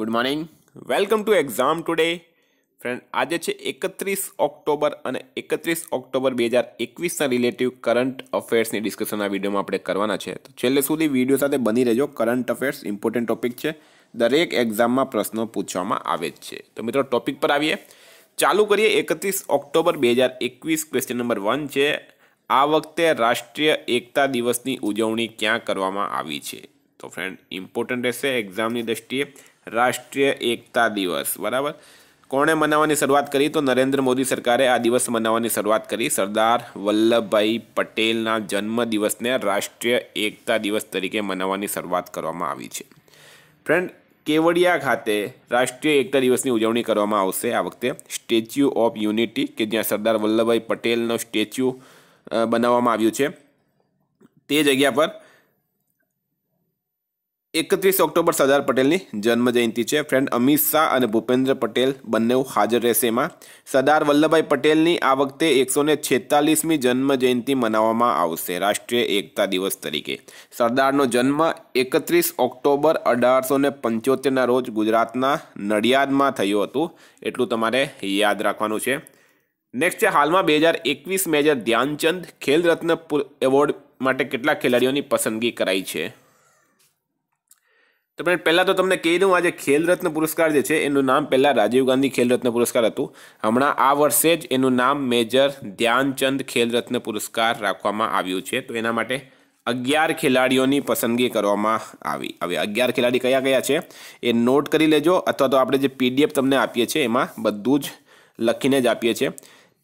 good morning welcome to exam today friend આજે છે એકત્રીસ ઓક્ટોબર અને એકત્રીસ ઓક્ટોબર બે હજાર એકવીસના રિલેટિવ કરંટ અફેર્સની ડિસ્કશન આ વિડીયોમાં આપણે કરવાના છે તો છેલ્લે સુધી વિડીયો સાથે બની રહેજો કરંટ અફેર્સ ઇમ્પોર્ટન્ટ ટોપિક છે દરેક એક્ઝામમાં પ્રશ્નો પૂછવામાં આવે જ છે તો મિત્રો ટોપિક પર આવીએ ચાલુ કરીએ એકત્રીસ ઓક્ટોબર બે હજાર એકવીસ ક્વેશ્ચન નંબર વન છે આ વખતે રાષ્ટ્રીય એકતા દિવસની ઉજવણી ક્યાં કરવામાં આવી છે તો ફ્રેન્ડ ઇમ્પોર્ટન્ટ રહેશે એક્ઝામની દ્રષ્ટિએ રાષ્ટ્રીય એકતા દિવસ બરાબર કોણે મનાવવાની શરૂઆત કરી તો નરેન્દ્ર મોદી સરકારે આ દિવસ મનાવવાની શરૂઆત કરી સરદાર વલ્લભભાઈ પટેલના જન્મ દિવસને રાષ્ટ્રીય એકતા દિવસ તરીકે મનાવવાની શરૂઆત કરવામાં આવી છે ફ્રેન્ડ કેવડિયા ખાતે રાષ્ટ્રીય એકતા દિવસની ઉજવણી કરવામાં આવશે આ વખતે સ્ટેચ્યુ ઓફ યુનિટી કે જ્યાં સરદાર વલ્લભભાઈ પટેલનો સ્ટેચ્યુ બનાવવામાં આવ્યું છે તે જગ્યા પર એકત્રીસ ઓક્ટોબર સરદાર પટેલની જન્મજયંતિ છે ફ્રેન્ડ અમિત શાહ અને ભૂપેન્દ્ર પટેલ બંને હાજર રહેશે એમાં સરદાર વલ્લભભાઈ પટેલની આ વખતે એકસો ને છેતાલીસમી જન્મજયંતિ મનાવવામાં આવશે રાષ્ટ્રીય એકતા દિવસ તરીકે સરદારનો જન્મ એકત્રીસ ઓક્ટોબર અઢારસો ને પંચોતેરના રોજ ગુજરાતના નડિયાદમાં થયું હતું એટલું તમારે યાદ રાખવાનું છે નેક્સ્ટ છે હાલમાં બે હજાર એકવીસ મેજર ધ્યાનચંદ ખેલ એવોર્ડ માટે કેટલા ખેલાડીઓની પસંદગી કરાઈ છે તો ફ્રેન્ડ પહેલાં તો તમને કહી દઉં આજે ખેલ રત્ન પુરસ્કાર જે છે એનું નામ પહેલાં રાજીવ ગાંધી ખેલ રત્ન પુરસ્કાર હતું હમણાં આ વર્ષે જ એનું નામ મેજર ધ્યાનચંદ ખેલ રત્ન પુરસ્કાર રાખવામાં આવ્યું છે તો એના માટે અગિયાર ખેલાડીઓની પસંદગી કરવામાં આવી હવે અગિયાર ખેલાડી કયા કયા છે એ નોટ કરી લેજો અથવા તો આપણે જે પીડીએફ તમને આપીએ છીએ એમાં બધું જ લખીને જ આપીએ છીએ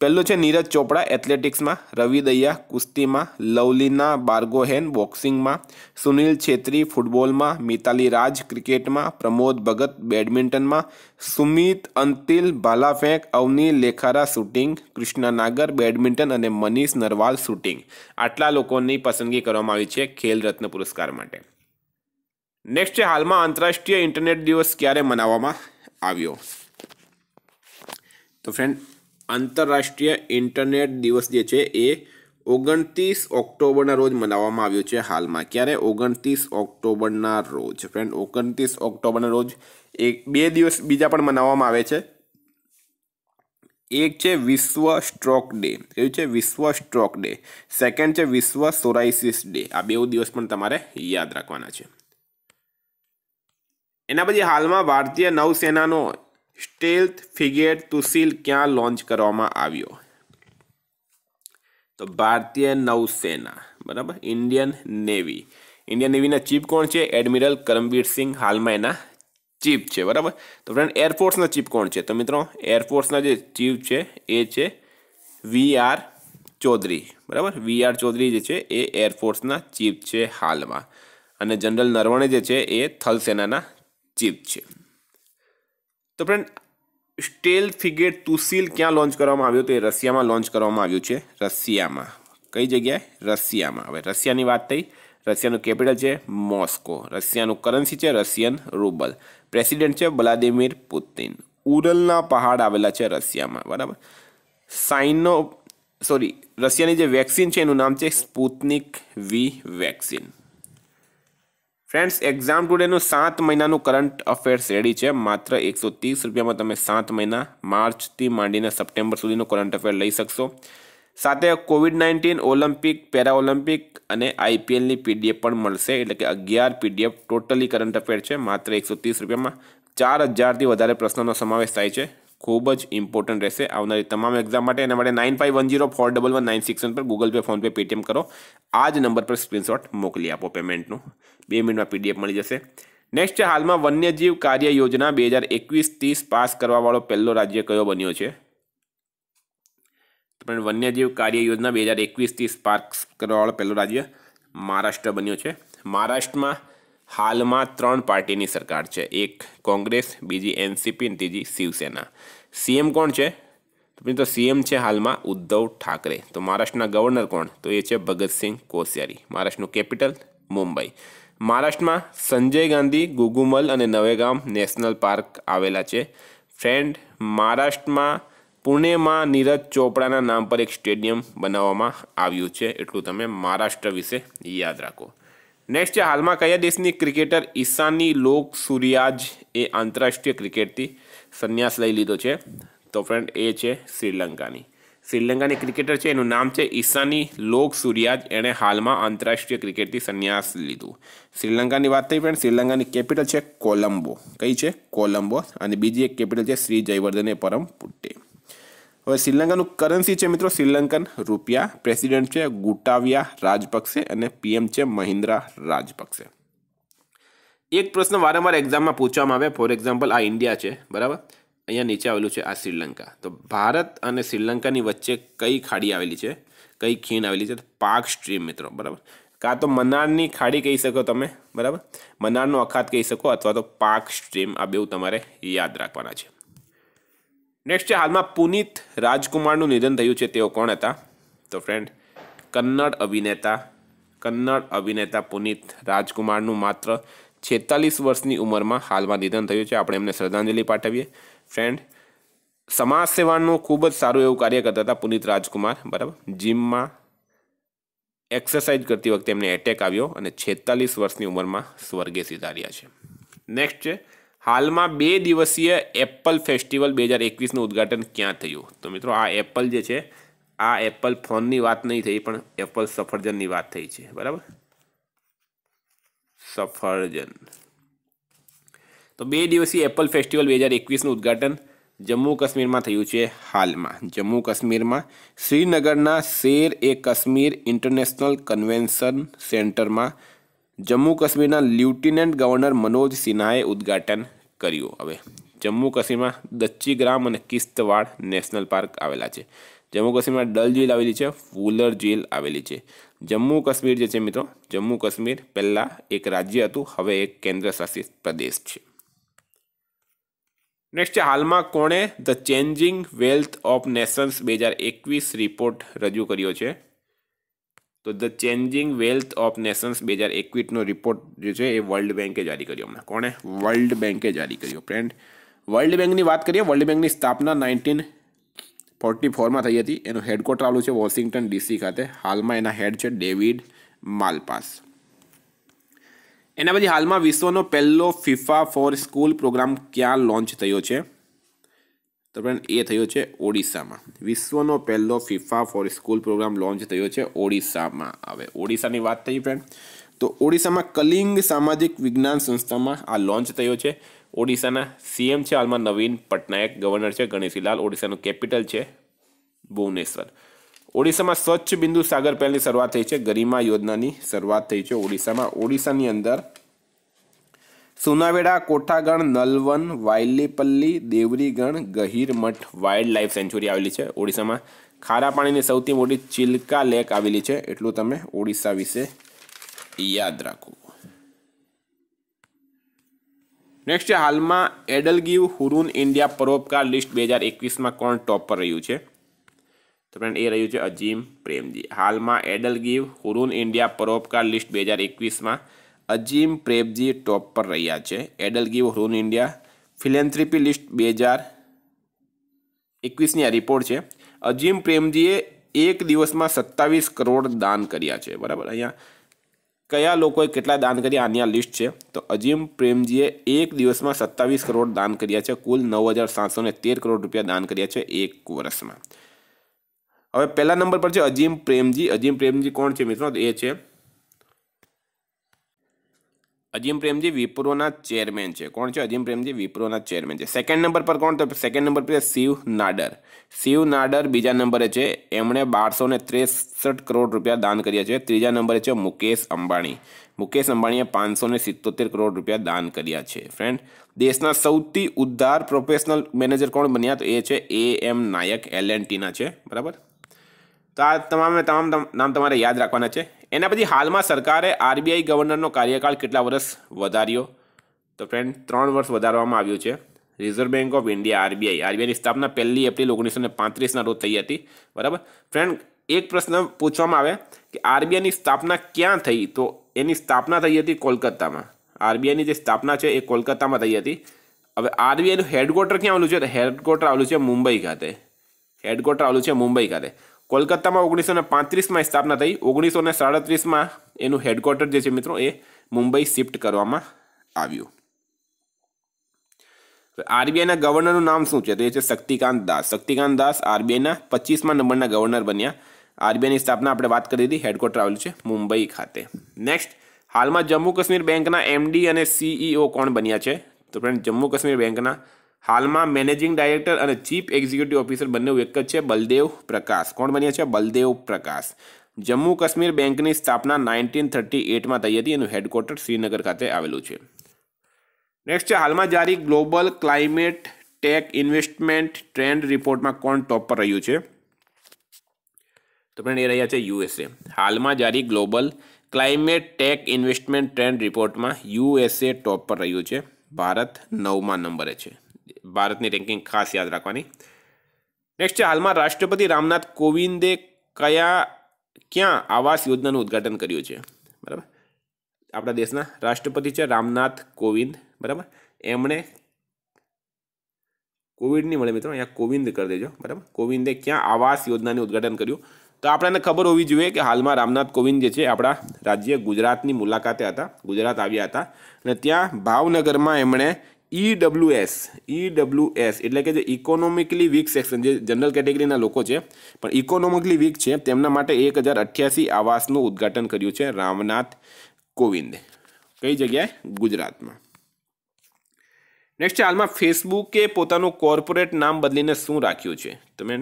પહેલું છે નીરજ ચોપડા એથ્લેટિક્સમાં રવિ દૈયા કુસ્તીમાં લવલીના બાર્ગોહેન બોક્સિંગમાં સુનિલ છેત્રી ફૂટબોલમાં મિતાલી રાજ ક્રિકેટમાં પ્રમોદ ભગત બેડમિન્ટનમાં સુમિત અંતિલ ભાલાફેંક અવની લેખારા શૂટિંગ કૃષ્ણા નાગર બેડમિન્ટન અને મનીષ નરવાલ શૂટિંગ આટલા લોકોની પસંદગી કરવામાં આવી છે ખેલ રત્ન પુરસ્કાર માટે નેક્સ્ટ છે હાલમાં આંતરરાષ્ટ્રીય ઇન્ટરનેટ દિવસ ક્યારે મનાવવામાં આવ્યો તો ફ્રેન્ડ આંતરરાષ્ટ્રીય ઇન્ટરનેટ દિવસ જે છે એ ઓગણત્રીસ ઓક્ટોબરના રોજ મનાવવામાં આવ્યો છે હાલમાં ક્યારે ઓગણત્રીસ ઓક્ટોબરના રોજ ફ્રેન્ડ ઓગણત્રીસ ઓક્ટોબરના રોજ એક બે દિવસ બીજા પણ મનાવવામાં આવે છે એક છે વિશ્વ સ્ટ્રોક ડે કયું છે વિશ્વ સ્ટ્રોક ડે સેકન્ડ છે વિશ્વ સોરાઇસિસ ડે આ બે દિવસ પણ તમારે યાદ રાખવાના છે એના પછી હાલમાં ભારતીય નૌસેનાનો સ્ટેલ્થ ફિગેટ તુસિલ ક્યાં લોન્ચ કરવામાં આવ્યો તો ભારતીય નૌસેના બરાબર ઇન્ડિયન નેવી ઇન્ડિયન નેવીના ચીફ કોણ છે એડમિરલ કરમવીર સિંહ હાલમાં એના ચીફ છે બરાબર તો ફ્રેન્ડ એરફોર્સનો ચીફ કોણ છે તો મિત્રો એરફોર્સના જે ચીફ છે એ છે વી આર ચૌધરી બરાબર વી આર ચૌધરી જે છે એ એરફોર્સના ચીફ છે હાલમાં અને જનરલ નરવણે જે છે એ થલ સેનાના ચીફ છે તો ફ્રેન્ડ સ્ટેલ ફિગેટ તુસીલ ક્યાં લોન્ચ કરવામાં આવ્યું તો એ રશિયામાં લોન્ચ કરવામાં આવ્યું છે રશિયામાં કઈ જગ્યાએ રશિયામાં હવે રશિયાની વાત થઈ રશિયાનું કેપિટલ છે મોસ્કો રશિયાનું કરન્સી છે રશિયન રૂબલ પ્રેસિડેન્ટ છે વ્લાદિમીર પુતિન ઉરલના પહાડ આવેલા છે રશિયામાં બરાબર સાઇનો સોરી રશિયાની જે વેક્સિન છે એનું નામ છે Sputnik V vaccine friends exam ટુડેનું સાત મહિનાનું કરંટ અફેર્સ રેડી છે માત્ર એકસો ત્રીસ રૂપિયામાં તમે સાત મહિના માર્ચથી માંડીને સપ્ટેમ્બર સુધીનું કરંટ અફેર લઈ શકશો સાથે Covid nineteen Olympic para Olympic અને આઈપીએલની પીડીએફ પણ મળશે એટલે કે અગિયાર પીડીએફ ટોટલી કરંટ અફેર છે માત્ર એકસો ત્રીસ રૂપિયામાં ચાર હજારથી વધારે પ્રશ્નોનો સમાવેશ થાય છે ખૂબ જ ઇમ્પોર્ટન્ટ રહેશે આવનારી તમામ એક્ઝામ માટે એના માટે nine five one zero four double one nine six one પર ગૂગલ પે ફોનપે પેટીએમ કરો આ જ નંબર પર સ્ક્રીનશોટ મોકલી આપો પેમેન્ટનું બે મિનિટમાં પીડીએફ મળી જશે નેક્સ્ટ છે હાલમાં વન્યજીવ કાર્ય યોજના બે હજાર એકવીસ ત્રીસ પાસ કરવાવાળો પહેલો રાજ્ય કયો બન્યો છે પણ વન્યજીવ કાર્ય યોજના બે હજાર એકવીસ ત્રીસ પાસ કરવાવાળો પહેલો રાજ્ય મહારાષ્ટ્ર બન્યો છે મહારાષ્ટ્રમાં હાલમાં ત્રણ પાર્ટીની સરકાર છે એક કોંગ્રેસ બીજી એનસીપી અને ત્રીજી શિવસેના સીએમ કોણ છે તો સીએમ છે હાલમાં ઉદ્ધવ ઠાકરે તો મહારાષ્ટ્રના ગવર્નર કોણ તો એ છે ભગતસિંહ કોશિયારી મહારાષ્ટ્રનું કેપિટલ મુંબઈ મહારાષ્ટ્રમાં સંજય ગાંધી ગુગુમલ અને નવેગામ નેશનલ પાર્ક આવેલા છે ફ્રેન્ડ મહારાષ્ટ્રમાં પુણેમાં નીરજ ચોપડાના નામ પર એક સ્ટેડિયમ બનાવવામાં આવ્યું છે એટલું તમે મહારાષ્ટ્ર વિશે યાદ રાખો નેક્સ્ટ છે હાલમાં કયા દેશની ક્રિકેટર ઈશાની લોક સૂર્યાજ એ આંતરરાષ્ટ્રીય ક્રિકેટથી સંન્યાસ લઈ લીધો છે તો ફ્રેન્ડ એ છે શ્રીલંકાની શ્રીલંકાની ક્રિકેટર છે એનું નામ છે ઈશાની લોક સૂર્યાજ એણે હાલમાં આંતરરાષ્ટ્રીય ક્રિકેટથી સંન્યાસ લીધું શ્રીલંકાની વાત થઈ ફ્રેન્ડ શ્રીલંકાની કેપિટલ છે કોલંબો કઈ છે કોલંબો અને બીજી એક કેપિટલ છે શ્રી જયવર્ધને પરમ પુટ્ટે હવે શ્રીલંકાનું કરન્સી છે મિત્રો શ્રીલંકન રૂપિયા પ્રેસિડેન્ટ છે ગુટાવિયા રાજપક્ષે અને પીએમ છે મહિન્દ્રા રાજપક્ષે એક પ્રશ્ન વારંવાર એક્ઝામમાં પૂછવામાં આવે ફોર એક્ઝામ્પલ આ ઇન્ડિયા છે બરાબર અહીંયા નીચે આવેલું છે આ શ્રીલંકા તો ભારત અને શ્રીલંકાની વચ્ચે કઈ ખાડી આવેલી છે કઈ ખીણ આવેલી છે પાક સ્ટ્રીમ મિત્રો બરાબર કાં તો મનારની ખાડી કહી શકો તમે બરાબર મનારનો અખાત કહી શકો અથવા તો પાક સ્ટ્રીમ આ બેઉ તમારે યાદ રાખવાના છે નેક્સ્ટ છે હાલમાં પુનિત રાજકુમારનું નિધન થયું છે તેઓ કોણ હતા તો ફ્રેન્ડ કન્નડ અભિનેતા કન્નડ અભિનેતા પુનિત રાજકુમારનું માત્ર છેતાલીસ વર્ષની ઉંમરમાં હાલમાં નિધન થયું છે આપણે એમને શ્રદ્ધાંજલિ પાઠવીએ ફ્રેન્ડ સમાજ સેવાનું ખૂબ જ સારું એવું કાર્ય કરતા હતા પુનિત રાજકુમાર બરાબર જીમમાં એક્સરસાઇઝ કરતી વખતે એમને એટેક આવ્યો અને છેતાલીસ વર્ષની ઉંમરમાં સ્વર્ગે સિધાર્યા છે નેક્સ્ટ છે હાલમાં બે દિવસીય એપલ ફેસ્ટિવલ બે હજાર એકવીસનું ઉદ્ઘાટન ક્યાં થયું તો મિત્રો આ એપલ જે છે આ એપલ ફોનની વાત નહીં થઈ પણ એપલ સફરજનની વાત થઈ છે બરાબર સફરજન તો બે દિવસીય એપલ ફેસ્ટિવલ બે હજાર એકવીસનું ઉદઘાટન જમ્મુ કાશ્મીરમાં થયું છે હાલમાં જમ્મુ કાશ્મીરમાં શ્રીનગરના શેર એ કાશ્મીર ઇન્ટરનેશનલ કન્વેન્શન સેન્ટરમાં જમ્મુ કાશ્મીરના લ્યુટિનન્ટ ગવર્નર મનોજ સિન્હાએ ઉદ્ઘાટન કર્યું હવે જમ્મુ કાશ્મીરમાં દચ્ચીગ્રામ અને કિસ્તવાડ નેશનલ પાર્ક આવેલા છે જમ્મુ કાશ્મીરમાં ડલ ઝીલ આવેલી છે ફૂલર ઝીલ આવેલી છે જમ્મુ કાશ્મીર જે છે મિત્રો જમ્મુ કાશ્મીર પહેલાં એક રાજ્ય હતું હવે એક કેન્દ્ર શાસિત પ્રદેશ છે નેક્સ્ટ છે હાલમાં કોણે the changing wealth of nations બે હજાર એકવીસ રિપોર્ટ રજૂ કર્યો છે તો the changing wealth of nations બે હજાર એકવીસનો રિપોર્ટ જે છે એ વર્લ્ડ બેન્કે જારી કર્યો હમણાં કોણે વર્લ્ડ બેન્કે જારી કર્યો ફ્રેન્ડ વર્લ્ડ બેન્કની વાત કરીએ વર્લ્ડ બેન્કની સ્થાપના નાઇન્ટીન ફોર્ટી ફોરમાં થઈ હતી એનું હેડક્વાર્ટર આવેલું છે વોશિંગ્ટન ડીસી ખાતે હાલમાં એના હેડ છે ડેવિડ માલપાસ એના પછી હાલમાં વિશ્વનો પહેલો ફિફા ફોર સ્કૂલ પ્રોગ્રામ ક્યાં લોન્ચ થયો છે તો ફ્રેન્ડ એ થયો છે ઓડિશામાં વિશ્વનો પહેલો FIFA for school programme launch થયો છે ઓડિશામાં હવે ઓડિશાની વાત થઈ ફ્રેન્ડ તો ઓડિશામાં કલિંગ સામાજિક વિજ્ઞાન સંસ્થામાં આ લોન્ચ થયો છે ઓડિશાના સીએમ છે હાલમાં નવીન પટનાયક ગવર્નર છે ગણેશીલાલ ઓડિશાનું કેપિટલ છે ભુવનેશ્વર ઓડિશામાં સ્વચ્છ બિંદુ સાગર પહેલની શરૂઆત થઈ છે ગરિમા યોજનાની શરૂઆત થઈ છે ઓડિશામાં ઓડિશાની અંદર Sunabeda Kotgarh Nalaban Baisipalli Debrigarh Gahirmatha wildlife sanctuary આવેલી છે ઓડિશામાં ખારા પાણીની સૌથી મોટી ચિલ્કા લેક આવેલી છે એટલું તમે ઓડિશા વિશે યાદ રાખો નેક્સ્ટ છે હાલમાં એડલગીવ હુરુન ઇન્ડિયા પરોપકાર લિસ્ટ બે હજાર એકવીસમાં કોણ ટોપ પર રહ્યું છે તો ફ્રેન્ડ એ રહ્યું છે અજીમ પ્રેમજી હાલમાં એડલગીવ હુરુન ઇન્ડિયા પરોપકાર લિસ્ટ બે હજાર એકવીસમાં अजीम प्रेमजी टॉप पर રહ્યા છે Edel giver in India philanthropy list 2000 21 ની રિપોર્ટ છે अजीम પ્રેમજીએ એક દિવસમાં 27 કરોડ દાન કર્યા છે બરાબર અહીંયા કયા લોકોએ કેટલા દાન કર્યા આનીયા લિસ્ટ છે તો अजीम પ્રેમજીએ એક દિવસમાં 27 કરોડ દાન કર્યા છે કુલ 9713 કરોડ રૂપિયા દાન કર્યા છે એક વર્ષમાં હવે પહેલા નંબર પર છે अजीम પ્રેમજી अजीम પ્રેમજી કોણ છે મિત્રો એ છે અજીમ પ્રેમજી વિપ્રોના ચેરમેન છે કોણ છે અજીમ પ્રેમજી વિપ્રોના ચેરમેન છે સેકન્ડ નંબર પર કોણ તો સેકન્ડ નંબર પર શિવ નાડર શિવ નાડર બીજા નંબરે છે એમણે બારસો ને ત્રેસઠ કરોડ રૂપિયા દાન કર્યા છે ત્રીજા નંબરે છે મુકેશ અંબાણી મુકેશ અંબાણીએ પાંચસો ને સિત્તોતેર કરોડ રૂપિયા દાન કર્યા છે ફ્રેન્ડ દેશના સૌથી ઉદ્ધાર પ્રોફેશનલ મેનેજર કોણ બન્યા તો એ છે એ એમ નાયક એલ એન્ડ ટીના છે બરાબર તો આ તમામે તમામ નામ તમારે યાદ રાખવાના છે એના પછી હાલમાં સરકારે આરબીઆઈ ગવર્નરનો કાર્યકાળ કેટલા વર્ષ વધાર્યો તો ફ્રેન્ડ ત્રણ વર્ષ વધારવામાં આવ્યું છે Reserve Bank of India RBI આરબીઆઈની સ્થાપના પહેલી એપ્રિલ ઓગણીસો ને પાંત્રીસના રોજ થઈ હતી બરાબર ફ્રેન્ડ એક પ્રશ્ન પૂછવામાં આવે કે આરબીઆઈની સ્થાપના ક્યાં થઈ તો એની સ્થાપના થઈ હતી કોલકાતામાં આરબીઆઈની જે સ્થાપના છે એ કોલકાતામાં થઈ હતી હવે આરબીઆઈનું હેડક્વાર્ટર ક્યાં આવેલું છે હેડક્વાર્ટર આવેલું છે મુંબઈ ખાતે હેડક્વાર્ટર આવેલું છે મુંબઈ ખાતે કોલકાતામાં ઓગણીસો ને પાંત્રીસમાં સ્થાપના થઈ ઓગણીસો ને સાડત્રીસમાં એનું હેડક્વાર્ટર જે છે મિત્રો એ મુંબઈ શિફ્ટ કરવામાં આવ્યું આરબીઆઈના ગવર્નરનું નામ શું છે તો એ છે શક્તિકાંત દાસ શક્તિકાંત દાસ આરબીઆઈના પચીસમાં નંબરના ગવર્નર બન્યા આરબીઆઈની સ્થાપના આપણે વાત કરી હતી હેડક્વાર્ટર આવેલું છે મુંબઈ ખાતે નેક્સ્ટ હાલમાં જમ્મુ કાશ્મીર બેંકના એમડી અને સીઈઓ e કોણ બન્યા છે તો ફ્રેન્ડ જમ્મુ કાશ્મીર બેંકના હાલમાં મેનેજિંગ ડાયરેક્ટર અને ચીફ એક્ઝિક્યુટિવ ઓફિસર બંને એક જ છે બલદેવ પ્રકાશ કોણ બન્યા છે બલદેવ પ્રકાશ જમ્મુ કાશ્મીર બેંકની સ્થાપના નાઇન્ટીન થર્ટી એટમાં થઈ હતી એનું હેડક્વાર્ટર શ્રીનગર ખાતે આવેલું છે નેક્સ્ટ છે હાલમાં જારી global climate tech investment trend રિપોર્ટમાં કોણ ટોપ પર રહ્યું છે તો એ રહ્યા છે યુએસએ હાલમાં જારી global climate tech investment trend રિપોર્ટમાં યુએસએ ટોપ પર રહ્યું છે ભારત નવમા નંબરે છે ભારતની રેન્કિંગ ખાસ યાદ રાખવાની નેક્સ્ટ છે હાલમાં રાષ્ટ્રપતિ રામનાથ કોવિંદે કયા ક્યાં આવાસ યોજનાનું ઉદ્ઘાટન કર્યું છે બરાબર આપણા દેશના રાષ્ટ્રપતિ છે રામનાથ કોવિંદ બરાબર એમણે કોવિડ મળે મિત્રો અહીંયા કોવિંદ કરી દેજો બરાબર કોવિંદે ક્યાં આવાસ યોજનાનું ઉદ્ઘાટન કર્યું તો આપણને ખબર હોવી જોઈએ કે હાલમાં રામનાથ કોવિંદ જે છે આપણા રાજ્ય ગુજરાતની મુલાકાતે હતા ગુજરાત આવ્યા હતા અને ત્યાં ભાવનગરમાં એમણે એસ ઈડબ્લ્યુએસ એસ એટલે કે જે ઇકોનોમિકલી વીક સેક્શન જે જનરલ કેટેગરીના લોકો છે પણ ઇકોનોમિકલી વીક છે તેમના માટે એક હજાર અઠ્યાસી આવાસનું ઉદ્ઘાટન કર્યું છે રામનાથ કોવિંદે કઈ જગ્યાએ ગુજરાતમાં નેક્સ્ટ હાલમાં ફેસબુકે પોતાનું કોર્પોરેટ નામ બદલીને શું રાખ્યું છે તમે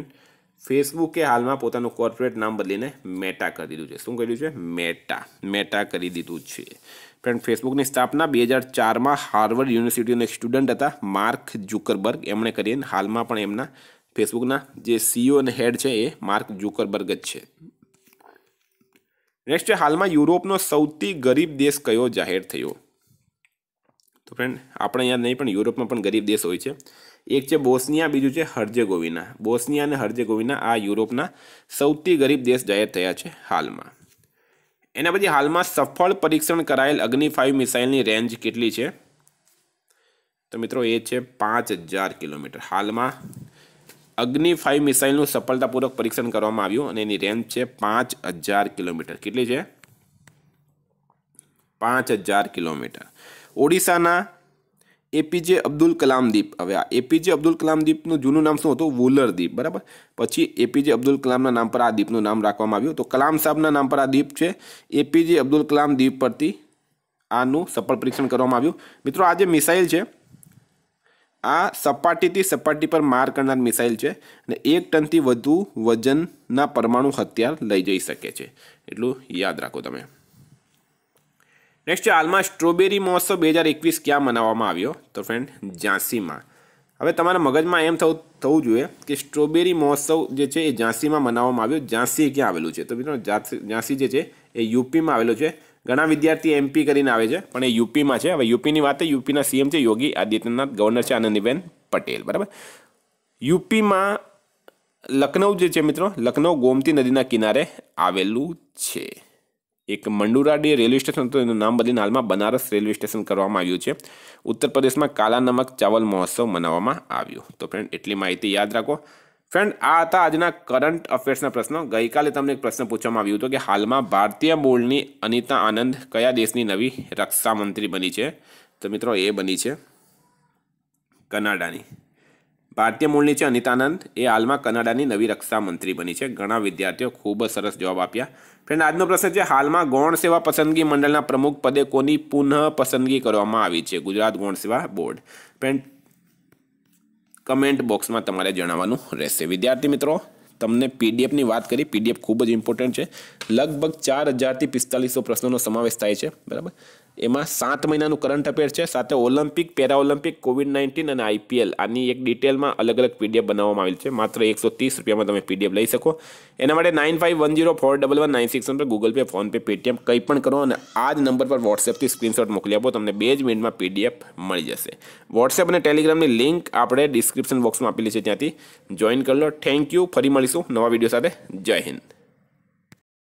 ફેસબુકે હાલમાં પોતાનું કોર્પોરેટ નામ બદલીને મેટા કરી દીધું છે શું કર્યું છે મેટા મેટા કરી દીધું છે ફ્રેન્ડ ફેસબુકની સ્થાપના બે હજાર ચારમાં હાર્વર્ડ યુનિવર્સિટીના સ્ટુડન્ટ હતા માર્ક જુકરબર્ગ એમણે કરીને હાલમાં પણ એમના ફેસબુકના જે સીઈઓ અને હેડ છે એ માર્ક જુકરબર્ગ જ છે નેક્સ્ટ હાલમાં યુરોપનો સૌથી ગરીબ દેશ કયો જાહેર થયો તો ફ્રેન્ડ આપણે અહીંયા નહીં પણ યુરોપમાં પણ ગરીબ દેશ હોય છે એક છે બોસનિયા બીજું છે હર્જેગોવિના બોસનિયા અને હર્જેગોવિના આ યુરોપના સૌથી ગરીબ દેશ જાહેર થયા છે હાલમાં એના પછી હાલમાં સફળ પરીક્ષણ કરાયેલ અગ્નિ ફાઇવ મિસાઇલની રેન્જ કેટલી છે તો મિત્રો એ છે પાંચ હજાર કિલોમીટર હાલમાં અગ્નિ ફાઇવ મિસાઇલનું સફળતાપૂર્વક પરીક્ષણ કરવામાં આવ્યું અને એની રેન્જ છે પાંચ હજાર કિલોમીટર કેટલી છે પાંચ હજાર કિલોમીટર ઓડિશાના એપીજે અબ્દુલ કલામ દીપ હવે આ એપીજે અબ્દુલ કલામ દીપનું જૂનું નામ શું હતું વુલર દીપ બરાબર પછી એપીજે અબ્દુલ કલામના નામ પર આ દીપનું નામ રાખવામાં આવ્યું તો કલામ સાહેબના નામ પર આ દીપ છે એપીજે અબ્દુલ કલામ દ્વીપ પરથી આનું સફળ પરીક્ષણ કરવામાં આવ્યું મિત્રો આ જે મિસાઇલ છે આ સપાટીથી સપાટી પર માર કરનાર મિસાઇલ છે અને એક ટનથી વધુ વજનના પરમાણુ હથિયાર લઈ જઈ શકે છે એટલું યાદ રાખો તમે નેક્સ્ટ હાલમાં સ્ટ્રોબેરી મહોત્સવ બે હજાર એકવીસ ક્યાં મનાવવામાં આવ્યો તો ફ્રેન્ડ ઝાંસીમાં હવે તમારા મગજમાં એમ થવું થવું જોઈએ કે સ્ટ્રોબેરી મહોત્સવ જે છે એ ઝાંસીમાં મનાવવામાં આવ્યો ઝાંસી ક્યાં આવેલું છે તો મિત્રો ઝાંસી જે છે એ યુપીમાં આવેલું છે ઘણા વિદ્યાર્થી એમપી કરીને આવે છે પણ એ યુપીમાં છે હવે યુપીની વાત યુપીના સીએમ છે યોગી આદિત્યનાથ ગવર્નર છે આનંદીબેન પટેલ બરાબર યુપીમાં લખનઉ જે છે મિત્રો લખનઉ ગોમતી નદીના કિનારે આવેલું છે એક મંડુરાડી રેલવે સ્ટેશન હતું એનું નામ બદલીને હાલમાં બનારસ રેલવે સ્ટેશન કરવામાં આવ્યું છે ઉત્તર પ્રદેશમાં કાલા નમક ચાવલ મહોત્સવ મનાવવામાં આવ્યો તો ફ્રેન્ડ એટલી માહિતી યાદ રાખો ફ્રેન્ડ આ હતા આજના કરંટ અફેર્સના પ્રશ્નો ગઈકાલે તમને એક પ્રશ્ન પૂછવામાં આવ્યું હતો કે હાલમાં ભારતીય બોર્ડની અનિતા આનંદ કયા દેશની નવી રક્ષા મંત્રી બની છે તો મિત્રો એ બની છે કનાડાની ભારતીય મૂળની છે અનિતાનંદ એ હાલમાં કનાડાની નવી રક્ષા મંત્રી બની છે ઘણા વિદ્યાર્થીઓ ખૂબ જ સરસ જવાબ આપ્યા ફ્રેન્ડ આજનો પ્રશ્ન છે હાલમાં ગૌણ સેવા પસંદગી મંડળના પ્રમુખ પદે કોની પુનઃ પસંદગી કરવામાં આવી છે ગુજરાત ગૌણ સેવા બોર્ડ ફ્રેન્ડ કમેન્ટ બોક્સમાં તમારે જણાવવાનું રહેશે વિદ્યાર્થી મિત્રો તમને પીડીએફની વાત કરી પીડીએફ ખૂબ જ ઇમ્પોર્ટન્ટ છે લગભગ ચાર હજારથી પિસ્તાલીસો પ્રશ્નોનો સમાવેશ થાય છે બરાબર એમાં સાત મહિનાનું કરંટ અફેર છે સાથે ઓલિમ્પિક પેરા કોવિડ નાઇન્ટીન અને આઈપીએલ આની એક ડિટેલમાં અલગ અલગ પીડીએફ બનાવવામાં આવેલ છે માત્ર એકસો ત્રીસ રૂપિયામાં તમે પીડીએફ લઈ શકો એના માટે nine five one zero four double one nine six પર ગૂગલ પે ફોનપે પેટીએમ કંઈ પણ કરો અને આ જ નંબર પર વોટ્સએપથી સ્ક્રીનશોટ મોકલી આપો તમને બે જ મિનિટમાં પીડીએફ મળી જશે વોટ્સએપ અને ટેલિગ્રામની લિંક આપણે ડિસ્ક્રિપ્શન બોક્સમાં આપેલી છે ત્યાંથી જોઈન કરી લો થેન્ક યુ ફરી મળીશું નવા વિડીયો સાથે જય હિન્દ